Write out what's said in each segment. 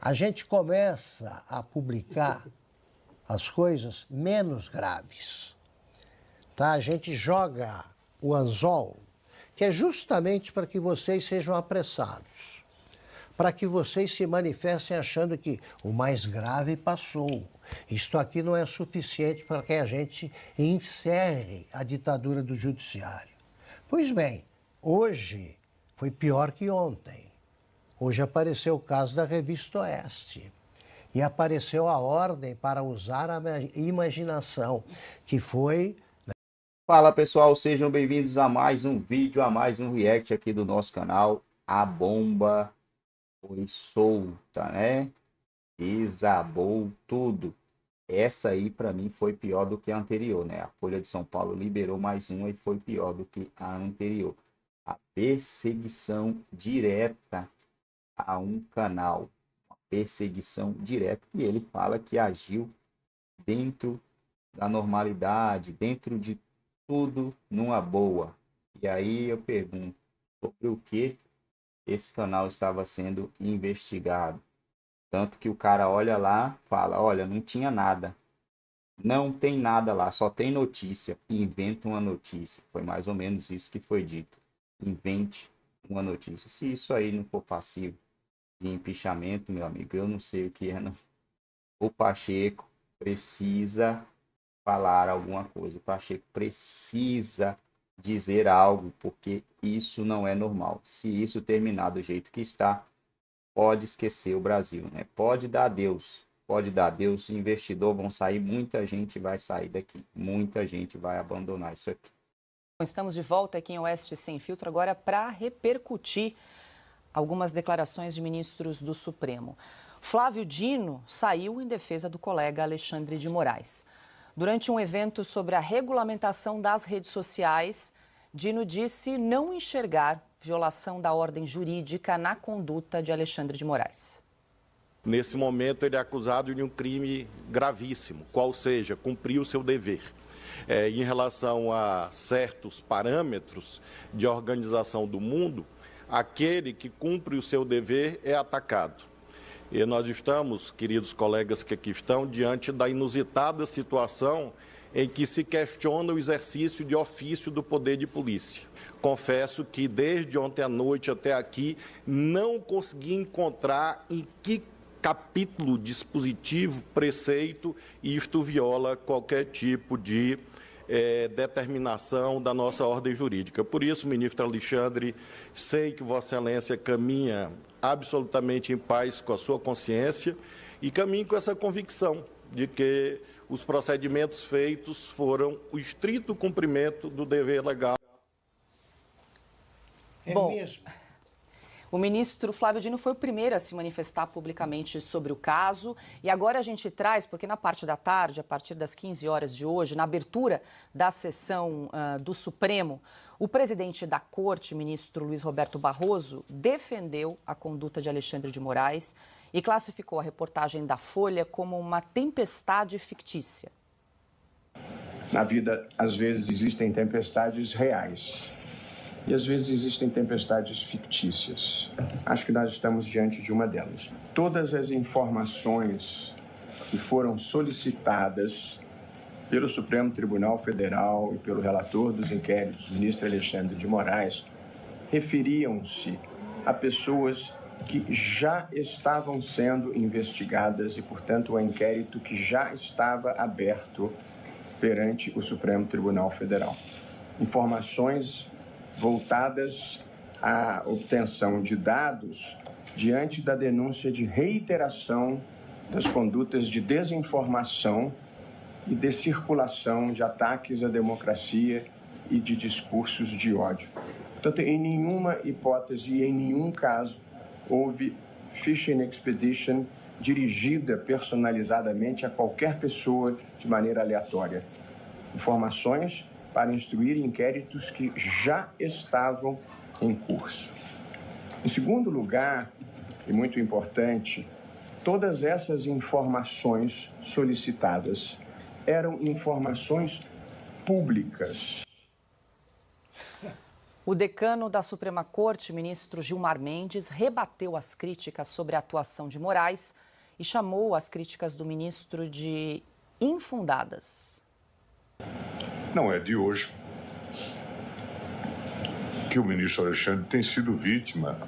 a gente começa a publicar as coisas menos graves. Tá? A gente joga o anzol, que é justamente para que vocês sejam apressados, para que vocês se manifestem achando que o mais grave passou. Isto aqui não é suficiente para que a gente encerre a ditadura do judiciário. Pois bem, hoje foi pior que ontem. Hoje apareceu o caso da Revista Oeste. E apareceu a ordem para usar a imaginação, que foi. Né? Fala pessoal, sejam bem-vindos a mais um vídeo, a mais um react aqui do nosso canal. A bomba foi solta, né? Desabou tudo. Essa aí para mim foi pior do que a anterior, né? A Folha de São Paulo liberou mais uma e foi pior do que a anterior. A perseguição direta a um canal, uma perseguição direta, e ele fala que agiu dentro da normalidade, dentro de tudo numa boa. E aí eu pergunto, sobre o que esse canal estava sendo investigado? Tanto que o cara olha lá, fala, olha, não tinha nada. Não tem nada lá, só tem notícia. Inventa uma notícia. Foi mais ou menos isso que foi dito. Invente uma notícia. Se isso aí não for passivo de empichamento, meu amigo, eu não sei o que é, não. O Pacheco precisa falar alguma coisa. O Pacheco precisa dizer algo, porque isso não é normal. Se isso terminar do jeito que está, pode esquecer o Brasil, né? Pode dar Deus, pode dar Deus, investidor vão sair, muita gente vai sair daqui, muita gente vai abandonar isso aqui. Estamos de volta aqui em Oeste Sem Filtro agora para repercutir algumas declarações de ministros do Supremo. Flávio Dino saiu em defesa do colega Alexandre de Moraes. Durante um evento sobre a regulamentação das redes sociais, Dino disse não enxergar violação da ordem jurídica na conduta de Alexandre de Moraes. Nesse momento, ele é acusado de um crime gravíssimo, qual seja, cumpriu seu dever. É, em relação a certos parâmetros de organização do mundo, aquele que cumpre o seu dever é atacado. E nós estamos, queridos colegas que aqui estão, diante da inusitada situação em que se questiona o exercício de ofício do poder de polícia. Confesso que desde ontem à noite até aqui não consegui encontrar em que capítulo, dispositivo, preceito isto viola qualquer tipo de é, determinação da nossa ordem jurídica. Por isso, ministro Alexandre, sei que Vossa Excelência caminha absolutamente em paz com a sua consciência e caminha com essa convicção de que os procedimentos feitos foram o estrito cumprimento do dever legal. É Bom, mesmo. O ministro Flávio Dino foi o primeiro a se manifestar publicamente sobre o caso. E agora a gente traz, porque na parte da tarde, a partir das 15 horas de hoje, na abertura da sessão uh, do Supremo, o presidente da corte, ministro Luiz Roberto Barroso, defendeu a conduta de Alexandre de Moraes e classificou a reportagem da Folha como uma tempestade fictícia. Na vida, às vezes, existem tempestades reais e às vezes existem tempestades fictícias. Acho que nós estamos diante de uma delas. Todas as informações que foram solicitadas pelo Supremo Tribunal Federal e pelo relator dos inquéritos, o ministro Alexandre de Moraes, referiam-se a pessoas que já estavam sendo investigadas e, portanto, o um inquérito que já estava aberto perante o Supremo Tribunal Federal. Informações voltadas à obtenção de dados diante da denúncia de reiteração das condutas de desinformação e de circulação de ataques à democracia e de discursos de ódio. Portanto, em nenhuma hipótese, em nenhum caso, houve phishing expedition dirigida personalizadamente a qualquer pessoa de maneira aleatória. Informações para instruir inquéritos que já estavam em curso. Em segundo lugar, e muito importante, todas essas informações solicitadas eram informações públicas. O decano da Suprema Corte, ministro Gilmar Mendes, rebateu as críticas sobre a atuação de Moraes e chamou as críticas do ministro de infundadas. Não é de hoje que o ministro Alexandre tem sido vítima,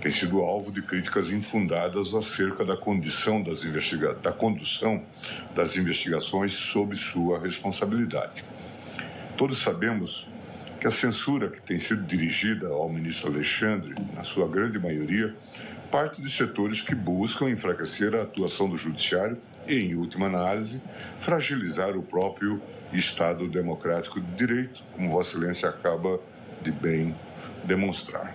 tem sido alvo de críticas infundadas acerca da condição das investiga da condução das investigações sob sua responsabilidade. Todos sabemos que a censura que tem sido dirigida ao ministro Alexandre, na sua grande maioria, parte de setores que buscam enfraquecer a atuação do judiciário e, em última análise, fragilizar o próprio Estado democrático de direito, como Vossa Excelência acaba de bem demonstrar.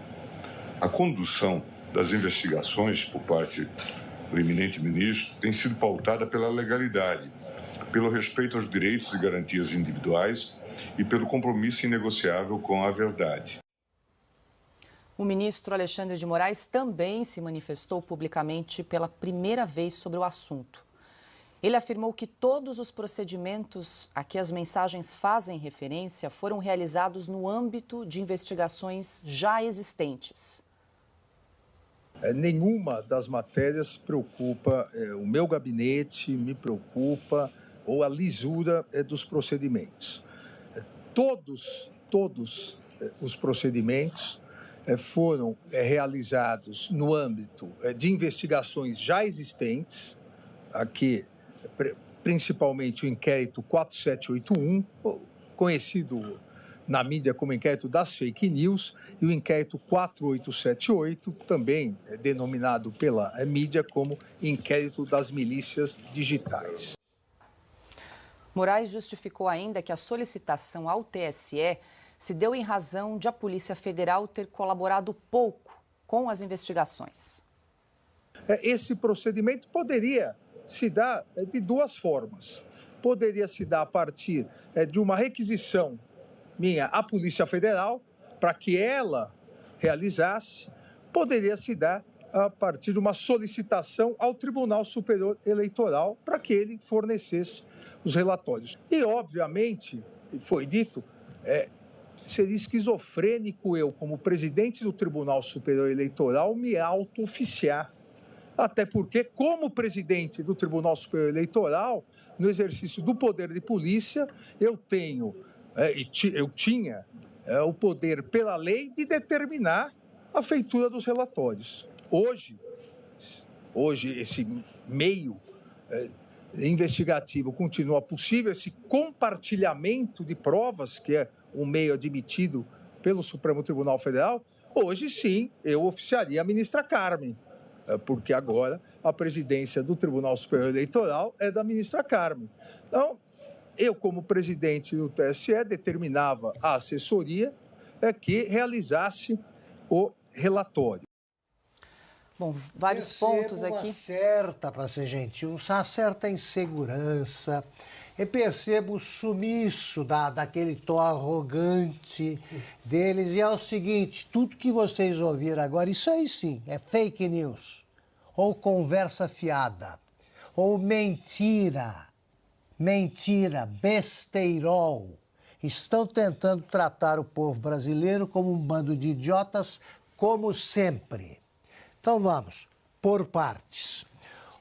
A condução das investigações por parte do eminente ministro tem sido pautada pela legalidade, pelo respeito aos direitos e garantias individuais e pelo compromisso inegociável com a verdade. O ministro Alexandre de Moraes também se manifestou publicamente pela primeira vez sobre o assunto. Ele afirmou que todos os procedimentos a que as mensagens fazem referência foram realizados no âmbito de investigações já existentes. É, nenhuma das matérias preocupa é, o meu gabinete, me preocupa, ou a lisura é, dos procedimentos. É, todos, todos é, os procedimentos é, foram realizados no âmbito de investigações já existentes, aqui principalmente o inquérito 4781, conhecido na mídia como inquérito das fake news, e o inquérito 4878, também é, denominado pela é, mídia como inquérito das milícias digitais. Moraes justificou ainda que a solicitação ao TSE se deu em razão de a Polícia Federal ter colaborado pouco com as investigações. É, esse procedimento poderia se dá é, de duas formas. Poderia se dar a partir é, de uma requisição minha à Polícia Federal para que ela realizasse, poderia se dar a partir de uma solicitação ao Tribunal Superior Eleitoral para que ele fornecesse os relatórios. E, obviamente, foi dito, é, seria esquizofrênico eu, como presidente do Tribunal Superior Eleitoral, me auto-oficiar até porque, como presidente do Tribunal Superior Eleitoral, no exercício do poder de polícia, eu tenho, é, eu tinha é, o poder pela lei de determinar a feitura dos relatórios. Hoje, hoje esse meio é, investigativo continua possível, esse compartilhamento de provas, que é um meio admitido pelo Supremo Tribunal Federal, hoje sim eu oficiaria a ministra Carmen. Eh, porque agora a presidência do Tribunal Superior Eleitoral é da ministra Carmen. Então, eu, como presidente do TSE, determinava a assessoria é que realizasse o relatório. Bom, vários Percebo pontos aqui. Uma certa, para ser gentil, uma certa insegurança e percebo o sumiço da, daquele tom arrogante deles. E é o seguinte: tudo que vocês ouviram agora, isso aí sim, é fake news, ou conversa fiada, ou mentira, mentira, besteirol. Estão tentando tratar o povo brasileiro como um bando de idiotas, como sempre. Então vamos, por partes.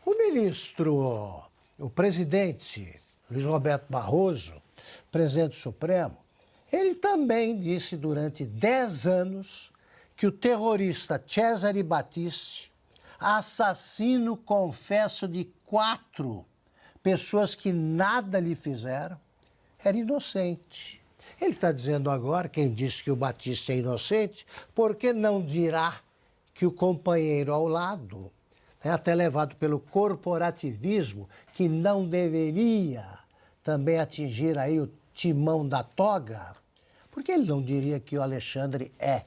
O ministro, o presidente Luiz Roberto Barroso, presidente Supremo, ele também disse durante 10 anos que o terrorista Cesare Battisti, assassino confesso de quatro pessoas que nada lhe fizeram, era inocente. Ele está dizendo agora, quem disse que o Batista é inocente, por que não dirá que o companheiro ao lado é até levado pelo corporativismo que não deveria também atingir aí o timão da toga? Por que ele não diria que o Alexandre é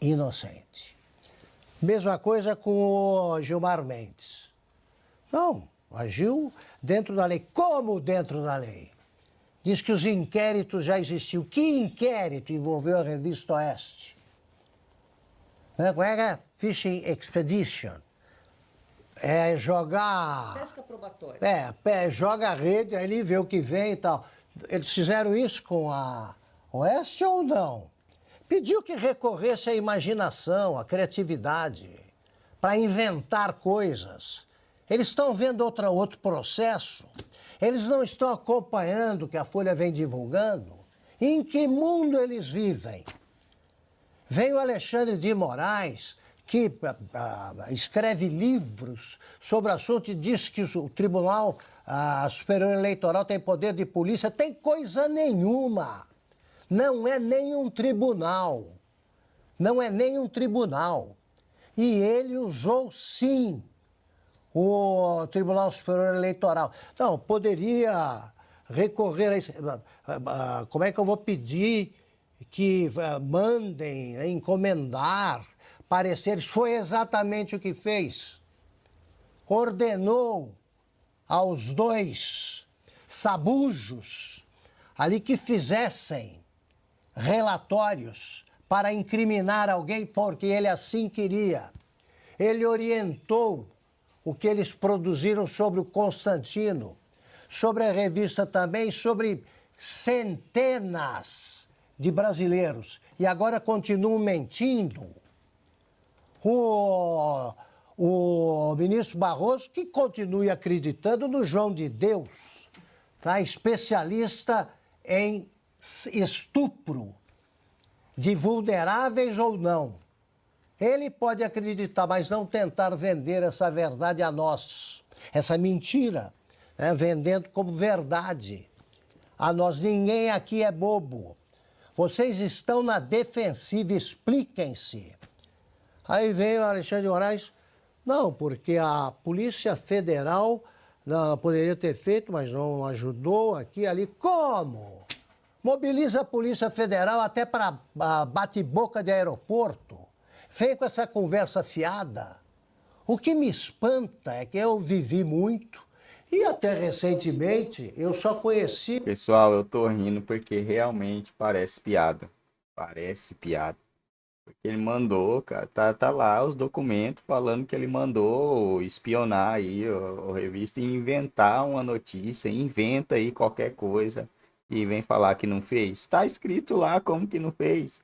inocente? Mesma coisa com o Gilmar Mendes. Não, agiu dentro da lei. Como dentro da lei? Diz que os inquéritos já existiam. Que inquérito envolveu a revista Oeste? É? Como é que é? Fishing Expedition. É jogar. Pesca probatória. É, pé, joga a rede, aí ele vê o que vem e tal. Eles fizeram isso com a Oeste ou não? Pediu que recorresse à imaginação, à criatividade, para inventar coisas. Eles estão vendo outra, outro processo. Eles não estão acompanhando o que a Folha vem divulgando. Em que mundo eles vivem? Veio Alexandre de Moraes que ah, ah, escreve livros sobre o assunto e diz que o Tribunal a ah, Superior Eleitoral tem poder de polícia. Tem coisa nenhuma. Não é nenhum tribunal. Não é nenhum tribunal. E ele usou sim o Tribunal Superior Eleitoral. Não, poderia recorrer a isso. Como é que eu vou pedir que mandem né, encomendar pareceres, foi exatamente o que fez. Ordenou aos dois sabujos ali que fizessem relatórios para incriminar alguém porque ele assim queria. Ele orientou o que eles produziram sobre o Constantino, sobre a revista também, sobre centenas de brasileiros. E agora continuam mentindo o, o ministro Barroso que continue acreditando no João de Deus, tá? especialista em estupro de vulneráveis ou não. Ele pode acreditar, mas não tentar vender essa verdade a nós, essa mentira, né? vendendo como verdade. A nós, ninguém aqui é bobo. Vocês estão na defensiva, expliquem-se. Aí veio Alexandre de Moraes, não, porque a Polícia Federal não, poderia ter feito, mas não ajudou aqui ali. Como? Mobiliza a Polícia Federal até para ah, bate-boca de aeroporto. Vem com essa conversa fiada. O que me espanta é que eu vivi muito e até recentemente eu só conheci. Pessoal, eu tô rindo porque realmente parece piada. Parece piada. Ele mandou, cara, tá, tá lá os documentos falando que ele mandou espionar aí o, o revista e inventar uma notícia, inventa aí qualquer coisa e vem falar que não fez. Está escrito lá como que não fez.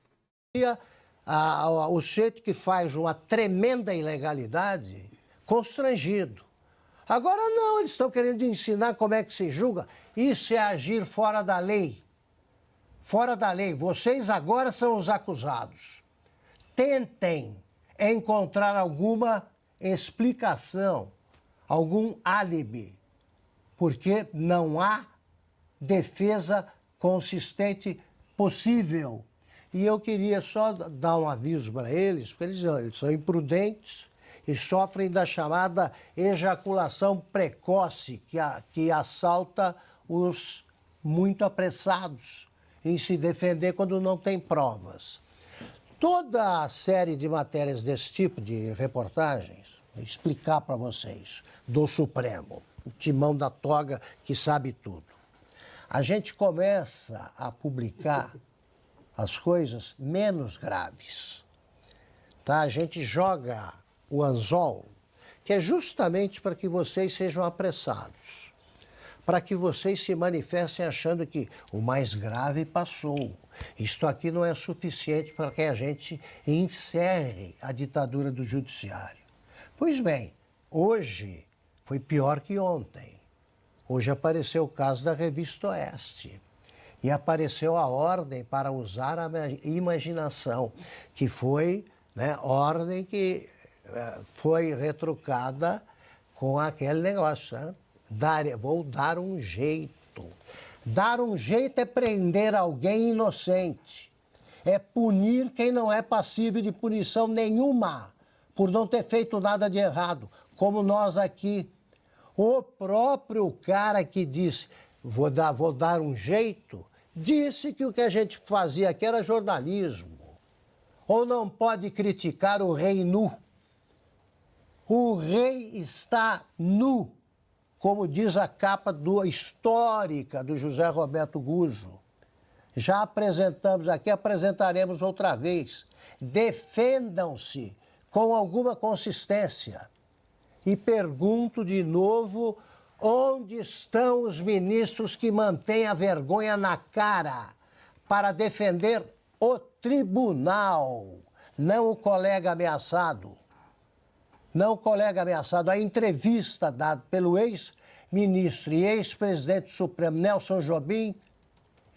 A, a, o jeito que faz uma tremenda ilegalidade, constrangido. Agora não, eles estão querendo ensinar como é que se julga. Isso é agir fora da lei. Fora da lei. Vocês agora são os acusados tentem encontrar alguma explicação, algum álibi, porque não há defesa consistente possível. E eu queria só dar um aviso para eles, porque eles, eles são imprudentes e sofrem da chamada ejaculação precoce, que, a, que assalta os muito apressados em se defender quando não tem provas toda a série de matérias desse tipo de reportagens, vou explicar para vocês, do Supremo, o timão da toga que sabe tudo. A gente começa a publicar as coisas menos graves. Tá? A gente joga o anzol, que é justamente para que vocês sejam apressados para que vocês se manifestem achando que o mais grave passou. Isto aqui não é suficiente para que a gente encerre a ditadura do judiciário. Pois bem, hoje foi pior que ontem. Hoje apareceu o caso da revista Oeste. E apareceu a ordem para usar a imaginação, que foi né, ordem que eh, foi retrucada com aquele negócio. Né? Dar, vou dar um jeito. Dar um jeito é prender alguém inocente. É punir quem não é passível de punição nenhuma por não ter feito nada de errado, como nós aqui. O próprio cara que disse, vou dar, vou dar um jeito, disse que o que a gente fazia aqui era jornalismo. Ou não pode criticar o rei nu. O rei está nu como diz a capa do, histórica do José Roberto Guzzo. Já apresentamos aqui, apresentaremos outra vez. Defendam-se com alguma consistência. E pergunto de novo: onde estão os ministros que mantêm a vergonha na cara para defender o tribunal, não o colega ameaçado? Não o colega ameaçado, a entrevista dada pelo ex-ministro e ex-presidente Supremo, Nelson Jobim,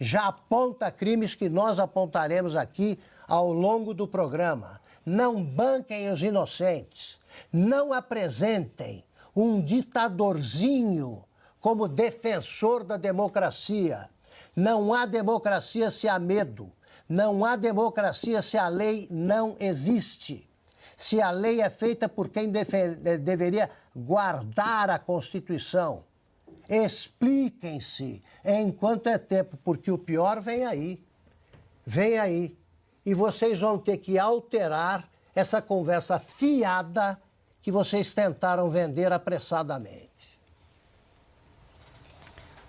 já aponta crimes que nós apontaremos aqui ao longo do programa. Não banquem os inocentes. Não apresentem um ditadorzinho como defensor da democracia. Não há democracia se há medo. Não há democracia se a lei não existe se a lei é feita por quem deveria guardar a Constituição. Expliquem-se enquanto é tempo, porque o pior vem aí. Vem aí. E vocês vão ter que alterar essa conversa fiada que vocês tentaram vender apressadamente.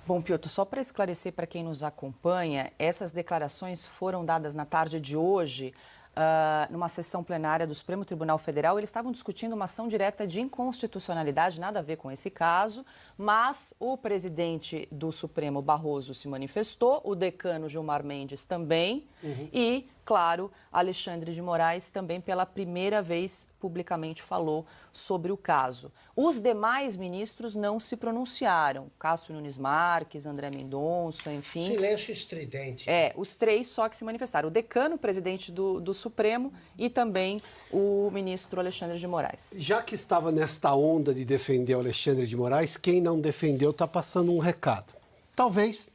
Bom, Piotr, só para esclarecer para quem nos acompanha, essas declarações foram dadas na tarde de hoje uh, numa sessão plenária do Supremo Tribunal Federal, eles estavam discutindo uma ação direta de inconstitucionalidade, nada a ver com esse caso, mas o presidente do Supremo, Barroso, se manifestou, o decano Gilmar Mendes também, uhum. e claro, Alexandre de Moraes também pela primeira vez publicamente falou sobre o caso. Os demais ministros não se pronunciaram. Cássio Nunes Marques, André Mendonça, enfim. Silêncio estridente. É, os três só que se manifestaram. O decano, presidente do, do Supremo, e também o ministro Alexandre de Moraes. Já que estava nesta onda de defender o Alexandre de Moraes, quem não defendeu está passando um recado. Talvez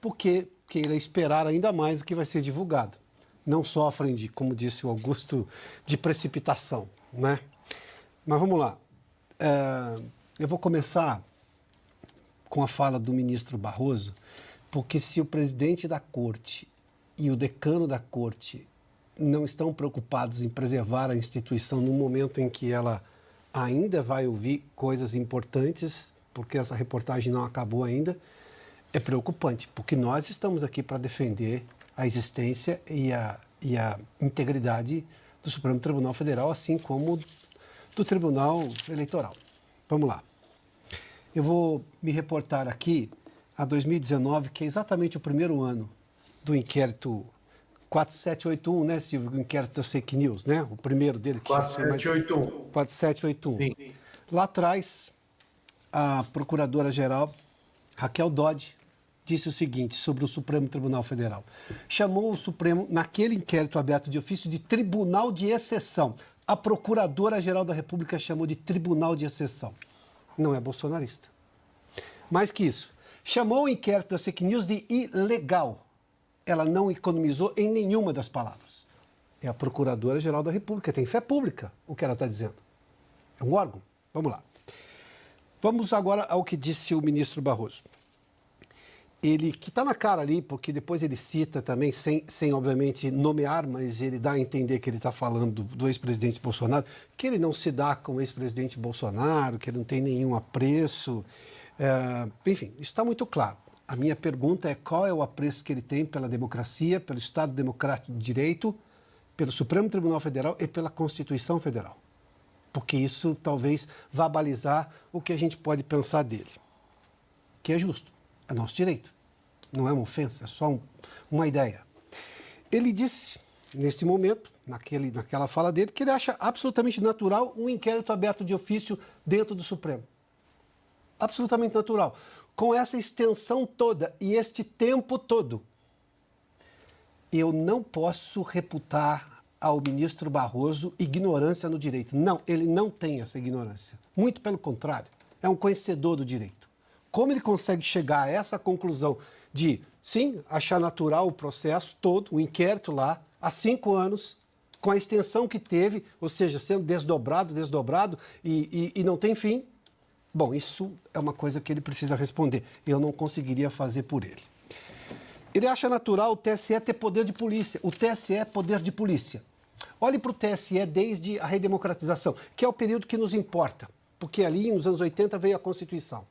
porque queira esperar ainda mais o que vai ser divulgado não sofrem de, como disse o Augusto, de precipitação, né? Mas vamos lá. É, eu vou começar com a fala do ministro Barroso, porque se o presidente da corte e o decano da corte não estão preocupados em preservar a instituição no momento em que ela ainda vai ouvir coisas importantes, porque essa reportagem não acabou ainda, é preocupante, porque nós estamos aqui para defender a existência e a, e a integridade do Supremo Tribunal Federal, assim como do Tribunal Eleitoral. Vamos lá. Eu vou me reportar aqui a 2019, que é exatamente o primeiro ano do inquérito 4781, né, Silvio? O inquérito das fake news, né? O primeiro dele. Que 4781. 4781. Sim. Lá atrás, a procuradora-geral Raquel Dodge disse o seguinte sobre o Supremo Tribunal Federal. Chamou o Supremo, naquele inquérito aberto de ofício, de tribunal de exceção. A Procuradora-Geral da República chamou de tribunal de exceção. Não é bolsonarista. Mais que isso, chamou o inquérito das fake news de ilegal. Ela não economizou em nenhuma das palavras. É a Procuradora-Geral da República, tem fé pública o que ela está dizendo. É um órgão. Vamos lá. Vamos agora ao que disse o ministro Barroso ele que está na cara ali, porque depois ele cita também, sem, sem obviamente nomear, mas ele dá a entender que ele está falando do, do ex-presidente Bolsonaro, que ele não se dá com o ex-presidente Bolsonaro, que ele não tem nenhum apreço. É, enfim, isso está muito claro. A minha pergunta é qual é o apreço que ele tem pela democracia, pelo Estado Democrático de Direito, pelo Supremo Tribunal Federal e pela Constituição Federal. Porque isso talvez vá balizar o que a gente pode pensar dele, que é justo. É nosso direito. Não é uma ofensa, é só um, uma ideia. Ele disse, nesse momento, naquele, naquela fala dele, que ele acha absolutamente natural um inquérito aberto de ofício dentro do Supremo. Absolutamente natural. Com essa extensão toda e este tempo todo, eu não posso reputar ao ministro Barroso ignorância no direito. Não, ele não tem essa ignorância. Muito pelo contrário, é um conhecedor do direito como ele consegue chegar a essa conclusão de, sim, achar natural o processo todo, o inquérito lá, há cinco anos, com a extensão que teve, ou seja, sendo desdobrado, desdobrado e, e, e não tem fim? Bom, isso é uma coisa que ele precisa responder. Eu não conseguiria fazer por ele. Ele acha natural o TSE ter poder de polícia. O TSE é poder de polícia. Olhe para o TSE desde a redemocratização, que é o período que nos importa, porque ali nos anos 80 veio a Constituição.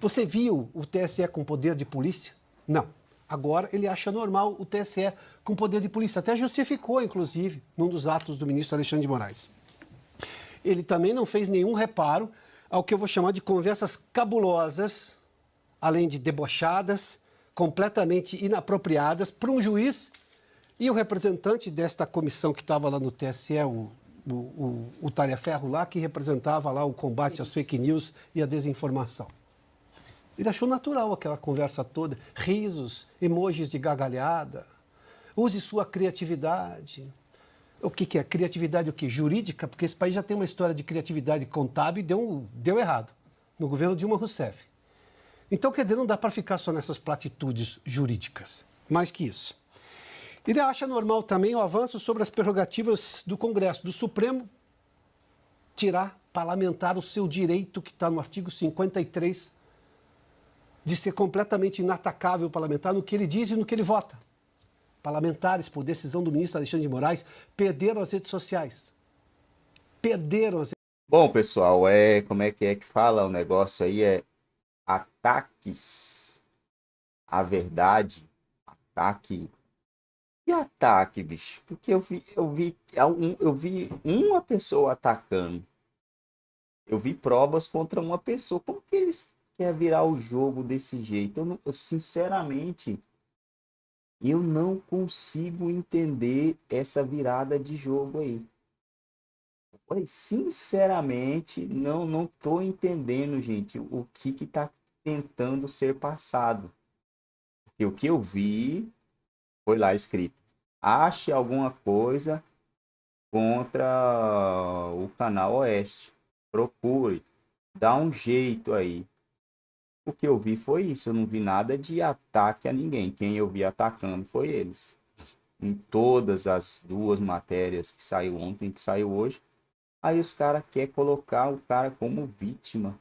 Você viu o TSE com poder de polícia? Não. Agora ele acha normal o TSE com poder de polícia. Até justificou, inclusive, num dos atos do ministro Alexandre de Moraes. Ele também não fez nenhum reparo ao que eu vou chamar de conversas cabulosas, além de debochadas, completamente inapropriadas, para um juiz e o representante desta comissão que estava lá no TSE, o, o, o, o Talha Ferro lá, que representava lá o combate às fake news e à desinformação. Ele achou natural aquela conversa toda, risos, emojis de gargalhada. Use sua criatividade. O que, que é criatividade? O que? Jurídica? Porque esse país já tem uma história de criatividade contábil e deu, deu errado no governo Dilma Rousseff. Então, quer dizer, não dá para ficar só nessas platitudes jurídicas. Mais que isso. Ele acha normal também o avanço sobre as prerrogativas do Congresso, do Supremo, tirar parlamentar o seu direito que está no artigo 53 de ser completamente inatacável parlamentar no que ele diz e no que ele vota. Parlamentares, por decisão do ministro Alexandre de Moraes, perderam as redes sociais. Perderam as Bom, pessoal, é como é que é que fala o negócio aí? É ataques à verdade, ataque e ataque, bicho. Porque eu vi, eu vi, eu vi uma pessoa atacando. Eu vi provas contra uma pessoa. Como que eles quer é virar o jogo desse jeito? Eu, não, eu sinceramente, eu não consigo entender essa virada de jogo aí. Olha, sinceramente, não não tô entendendo, gente, o que que tá tentando ser passado. Porque o que eu vi foi lá escrito: ache alguma coisa contra o canal Oeste. Procure, dá um jeito aí o que eu vi foi isso. Eu não vi nada de ataque a ninguém. Quem eu vi atacando foi eles. Em todas as duas matérias que saiu ontem, que saiu hoje. Aí os caras querem colocar o cara como vítima.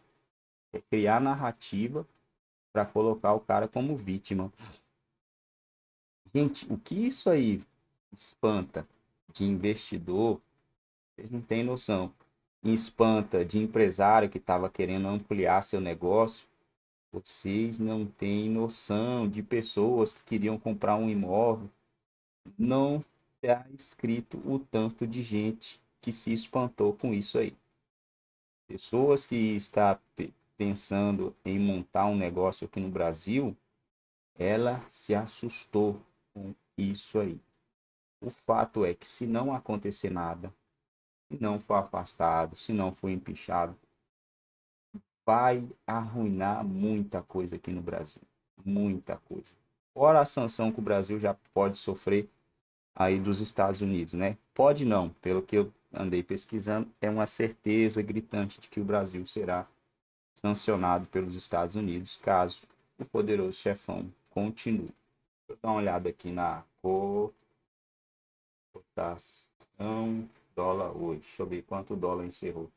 É criar narrativa para colocar o cara como vítima. Gente, o que isso aí espanta de investidor, vocês não têm noção. espanta de empresário que estava querendo ampliar seu negócio, vocês não têm noção de pessoas que queriam comprar um imóvel. Não está escrito o tanto de gente que se espantou com isso aí. Pessoas que está pensando em montar um negócio aqui no Brasil, ela se assustou com isso aí. O fato é que se não acontecer nada, se não for afastado, se não for empichado, vai arruinar muita coisa aqui no Brasil. Muita coisa. Fora a sanção que o Brasil já pode sofrer aí dos Estados Unidos, né? Pode não, pelo que eu andei pesquisando, é uma certeza gritante de que o Brasil será sancionado pelos Estados Unidos caso o poderoso chefão continue. Deixa eu dar uma olhada aqui na cotação dólar hoje. Deixa eu ver quanto o dólar encerrou.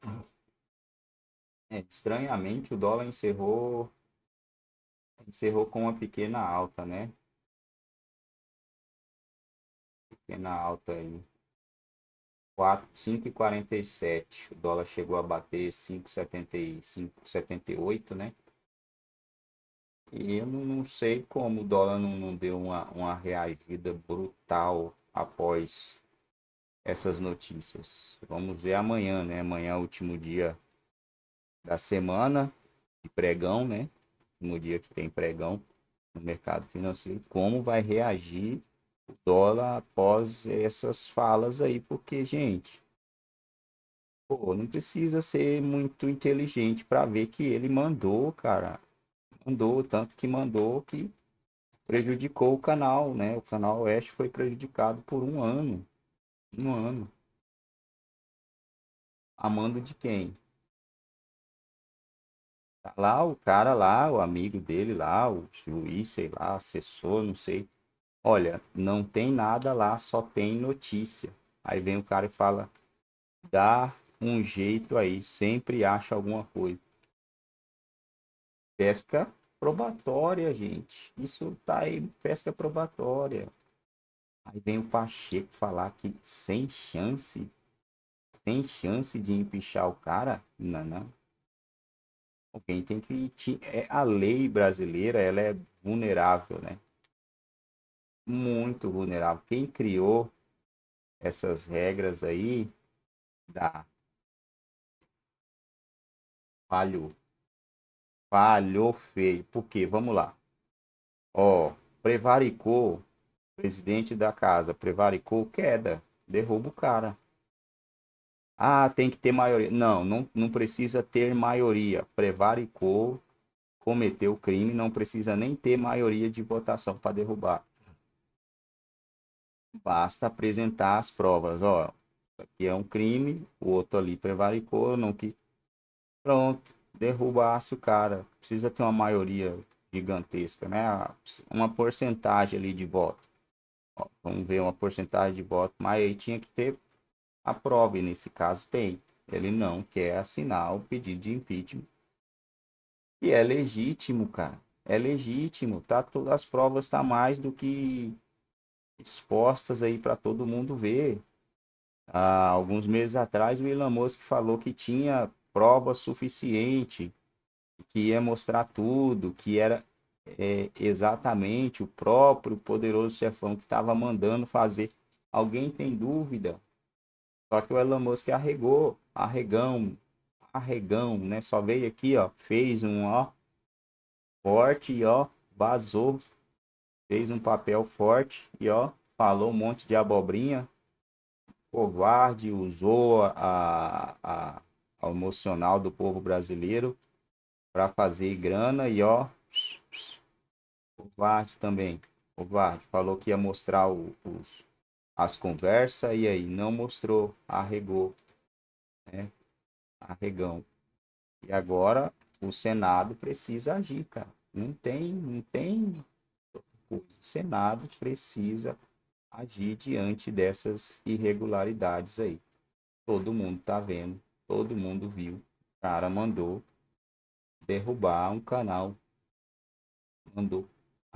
É, estranhamente, o dólar encerrou encerrou com uma pequena alta, né? Pequena alta aí. 5,47. O dólar chegou a bater 5,78, né? E eu não sei como o dólar não, não deu uma, uma reagida brutal após essas notícias. Vamos ver amanhã, né? Amanhã é o último dia da semana de pregão, né? No dia que tem pregão no mercado financeiro, como vai reagir o dólar após essas falas aí, porque, gente, pô, não precisa ser muito inteligente para ver que ele mandou, cara. Mandou, tanto que mandou que prejudicou o canal, né? O canal Oeste foi prejudicado por um ano. Um ano. Amando de quem? Tá lá o cara lá, o amigo dele lá, o juiz, sei lá, assessor, não sei. Olha, não tem nada lá, só tem notícia. Aí vem o cara e fala: dá um jeito aí, sempre acha alguma coisa. Pesca probatória, gente. Isso tá aí, pesca probatória. Aí vem o Pacheco falar que sem chance, sem chance de empichar o cara, não, não alguém então tem que te, é, a lei brasileira ela é vulnerável né muito vulnerável quem criou essas regras aí da falhou falhou feio Por quê? vamos lá ó prevaricou presidente da casa prevaricou queda derruba o cara ah, tem que ter maioria. Não, não, não precisa ter maioria. Prevaricou, cometeu o crime, não precisa nem ter maioria de votação para derrubar. Basta apresentar as provas. Ó, aqui é um crime, o outro ali prevaricou, não que. Pronto, derrubasse o cara. Precisa ter uma maioria gigantesca, né? Ah, uma porcentagem ali de voto. Ó, vamos ver uma porcentagem de voto, mas aí tinha que ter a prova, e nesse caso tem. Ele não quer assinar o pedido de impeachment. E é legítimo, cara. É legítimo. Tá, todas as provas tá mais do que expostas aí para todo mundo ver. Há alguns meses atrás, o Elon Musk falou que tinha prova suficiente, que ia mostrar tudo, que era é, exatamente o próprio poderoso chefão que estava mandando fazer. Alguém tem dúvida? Só que o Elon Musk arregou, arregão, arregão, né? Só veio aqui, ó, fez um, ó, forte ó, vazou. Fez um papel forte e, ó, falou um monte de abobrinha. Covarde, usou a, a, a emocional do povo brasileiro para fazer grana e, ó, covarde também. Covarde, falou que ia mostrar o, os, as conversas e aí não mostrou, arregou, né? Arregão. E agora o Senado precisa agir, cara. Não tem, não tem. O Senado precisa agir diante dessas irregularidades aí. Todo mundo tá vendo, todo mundo viu. O cara mandou derrubar um canal, mandou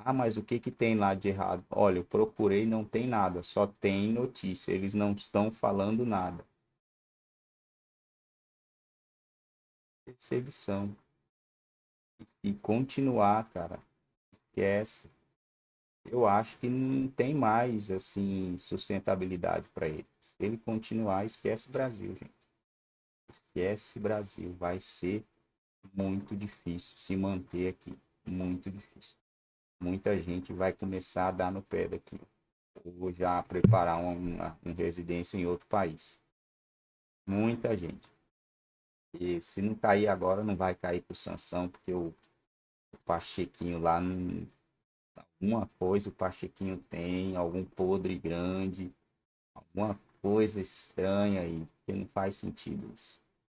ah, mas o que, que tem lá de errado? Olha, eu procurei, não tem nada, só tem notícia, eles não estão falando nada. Percepção E continuar, cara, esquece. Eu acho que não tem mais, assim, sustentabilidade para ele. Se ele continuar, esquece Brasil, gente. Esquece Brasil. Vai ser muito difícil se manter aqui. Muito difícil muita gente vai começar a dar no pé daqui. Ou já preparar uma, uma, uma residência em outro país. Muita gente. E se não cair agora, não vai cair por sanção, porque o, o Pachequinho lá, não, alguma coisa o Pachequinho tem, algum podre grande, alguma coisa estranha aí, porque não faz sentido isso.